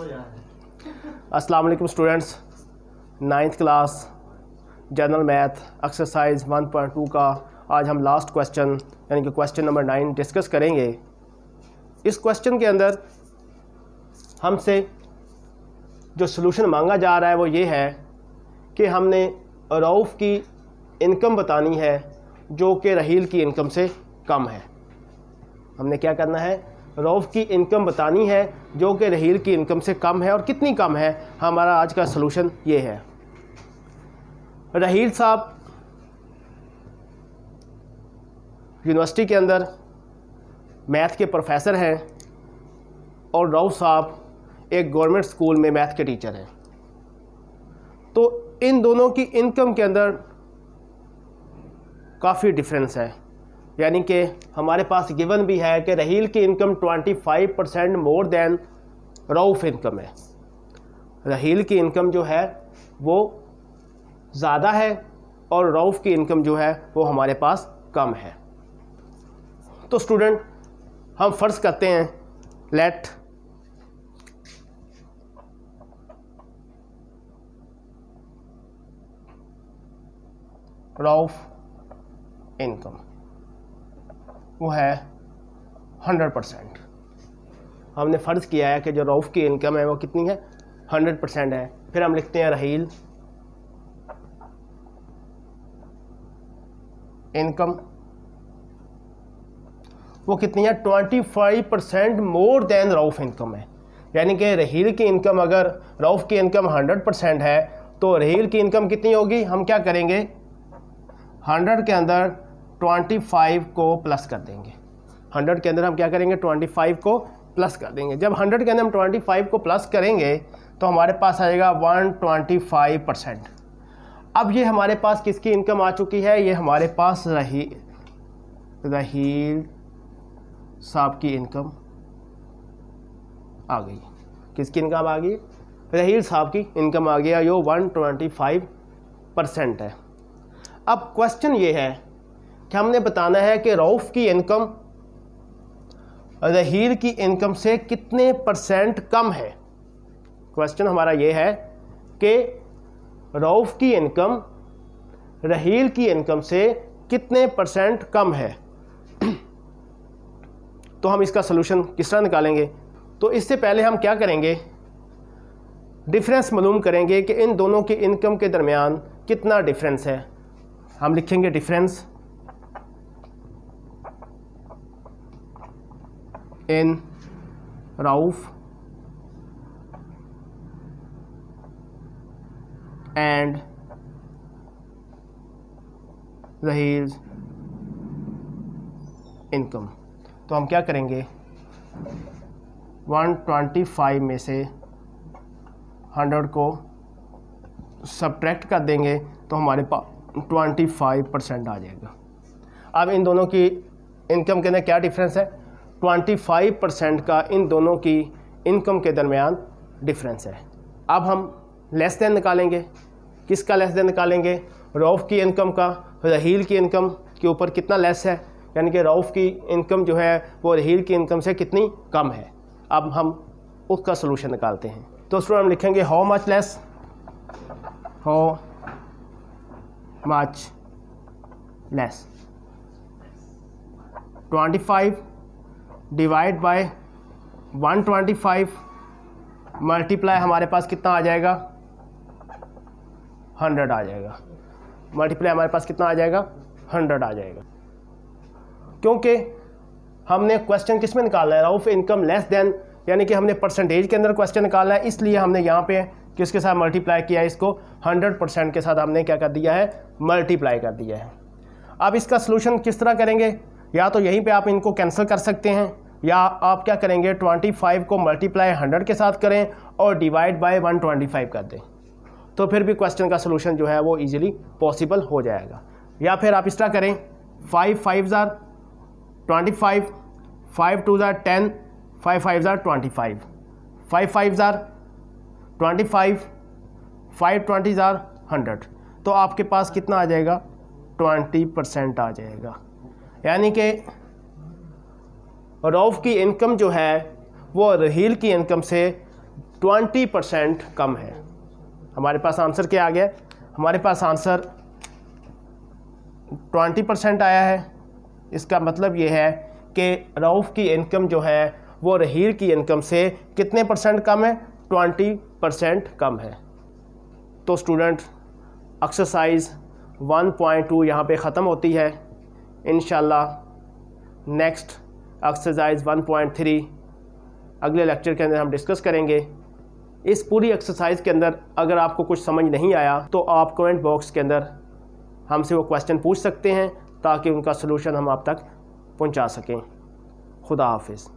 अस्सलाम वालेकुम students ninth class general math exercise 1.2 का आज हम लास्ट क्वेश्चन यानी कि क्वेश्चन नंबर नाइन डिस्कस करेंगे इस क्वेश्चन के अंदर हमसे जो सलूशन मांगा जा रहा है वो ये है कि हमने रऊफ़ की इनकम बतानी है जो कि रहील की इनकम से कम है हमने क्या करना है रौफ की इनकम बतानी है जो कि रहील की इनकम से कम है और कितनी कम है हमारा आज का सलूशन ये है रहील साहब यूनिवर्सिटी के अंदर मैथ के प्रोफेसर हैं और राव साहब एक गवर्नमेंट स्कूल में मैथ के टीचर हैं तो इन दोनों की इनकम के अंदर काफ़ी डिफरेंस है यानी कि हमारे पास गिवन भी है कि रहील की income 25 percent more than Rauf income है रहील की इनकम जो है वो ज़्यादा है और रऊफ़ की इनकम जो है वो हमारे पास कम है तो स्टूडेंट हम फ़र्ज़ करते हैं लेट रऊफ़ इनकम वो है हंड्रेड परसेंट हमने फ़र्ज़ किया है कि जो रऊफ़ की इनकम है वो कितनी है हंड्रेड परसेंट है फिर हम लिखते हैं रहील इनकम वो कितनी है twenty five percent more than Rauf income है यानी कि रहील की इनकम अगर रऊफ़ की इनकम हंड्रेड परसेंट है तो रहील की इनकम कितनी होगी हम क्या करेंगे हंड्रेड के अंदर 25 को प्लस कर देंगे 100 के अंदर हम क्या करेंगे 25 को प्लस कर देंगे जब 100 के अंदर हम 25 को प्लस करेंगे तो हमारे पास आएगा 125 परसेंट अब ये हमारे पास किसकी इनकम आ चुकी है ये हमारे पास रही रहील साहब की इनकम आ गई किसकी इनकम आ गई रहील साहब की इनकम आ गया यो 125 परसेंट है अब क्वेश्चन ये है कि हमने बताना है कि रऊफ़ की इनकम रहीर की इनकम से कितने परसेंट कम है क्वेश्चन हमारा ये है कि रऊफ़ की इनकम रहील की इनकम से कितने परसेंट कम है तो हम इसका सलूशन किस तरह निकालेंगे तो इससे पहले हम क्या करेंगे डिफरेंस मालूम करेंगे कि इन दोनों की इनकम के दरमियान कितना डिफरेंस है हम लिखेंगे डिफरेंस एन राउफ एंड जहीज इनकम तो हम क्या करेंगे 125 में से 100 को सब्ट्रैक्ट कर देंगे तो हमारे पास 25 परसेंट आ जाएगा अब इन दोनों की इनकम के अंदर क्या डिफरेंस है 25 परसेंट का इन दोनों की इनकम के दरमियान डिफरेंस है अब हम लेस देन निकालेंगे किसका लेस देन निकालेंगे रऊफ़ की इनकम का रहील की इनकम के ऊपर कितना लेस है यानी कि रऊफ़ की इनकम जो है वो रहील की इनकम से कितनी कम है अब हम उसका सोलूशन निकालते हैं तो उसमें हम लिखेंगे how much less how much less twenty five divide by 125 multiply हमारे पास कितना आ जाएगा 100 आ जाएगा मल्टीप्लाई हमारे पास कितना आ जाएगा 100 आ जाएगा क्योंकि हमने क्वेश्चन किस में निकालना है राउफ इनकम लेस देन यानी कि हमने परसेंटेज के अंदर क्वेश्चन निकालना है इसलिए हमने यहाँ पे किसके साथ मल्टीप्लाई किया है इसको 100 परसेंट के साथ हमने क्या कर दिया है मल्टीप्लाई कर दिया है अब इसका सोल्यूशन किस तरह करेंगे या तो यहीं पे आप इनको कैंसिल कर सकते हैं या आप क्या करेंगे 25 को मल्टीप्लाई 100 के साथ करें और डिवाइड बाय 125 कर दें तो फिर भी क्वेश्चन का सलूशन जो है वो इजीली पॉसिबल हो जाएगा या फिर आप इस तरह करें five five are twenty five five two are ten five five are twenty five five five are twenty five five twenty are hundred तो आपके पास कितना आ जाएगा ट्वेंटी परसेंट आ जाएगा यानी कि रऊफ़ की इनकम जो है वो रहील की इनकम से 20 परसेंट कम है हमारे पास आंसर क्या आ गया हमारे पास आंसर 20 परसेंट आया है इसका मतलब ये है कि रऊफ़ की इनकम जो है वो रहील की इनकम से कितने परसेंट कम है 20 परसेंट कम है तो स्टूडेंट एक्सरसाइज 1.2 पॉइंट टू यहाँ पर ख़त्म होती है इन नेक्स्ट एक्सरसाइज 1.3 अगले लेक्चर के अंदर हम डिस्कस करेंगे इस पूरी एक्सरसाइज के अंदर अगर आपको कुछ समझ नहीं आया तो आप कमेंट बॉक्स के अंदर हमसे वो क्वेश्चन पूछ सकते हैं ताकि उनका सलूशन हम आप तक पहुंचा सकें खुदा हाफिज़